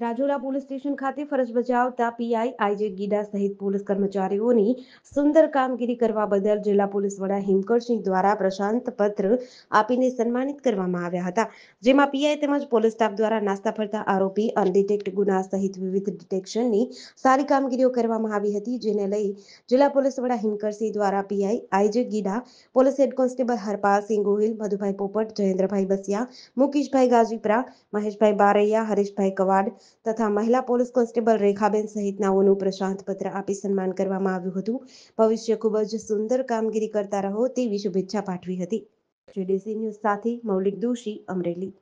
Rajula police station ખાતે ફરજ બજાવતા પીઆઈ આઈજે ગીડા સહિત પોલીસ કર્મચારીઓની સુંદર કામગીરી કરવા બદલ જિલ્લા પોલીસ વડા હિમકરસિંહ દ્વારા પ્રશાંત પત્ર આપીને સન્માનિત કરવામાં આવ્યા હતા જેમાં પીઆઈ તેમજ પોલીસ સ્ટાફ દ્વારા નાસ્તા ફરતા આરોપી અનડિટેક્ટ ગુના સહિત વિવિધ ડિટેક્શનની સારી કામગીરીઓ કરવામાં આવી હતી જેને લઈ જિલ્લા પોલીસ વડા હિમકરસિંહ દ્વારા PI IJ Gida police head constable Harpalsinh Gohil Madhubhai Popat Jayendrabhai Basiya Mukeshbhai Gajipara Maheshbhai Baraiya Hareshbhai Kavad તથા મહિલા પોલીસ કોન્સ્ટેબલ રેખાબેન સહિતનાઓનું પ્રશાંત પત્ર આપી સન્માન કરવામાં આવ્યું હતું ભવિષ્ય ખૂબ જ સુંદર કામગીરી કરતા રહો તેવી શુભેચ્છા પાઠવી હતી જીડીસી ન્યૂઝ સાથે મૌલિક દોશી અમરેલી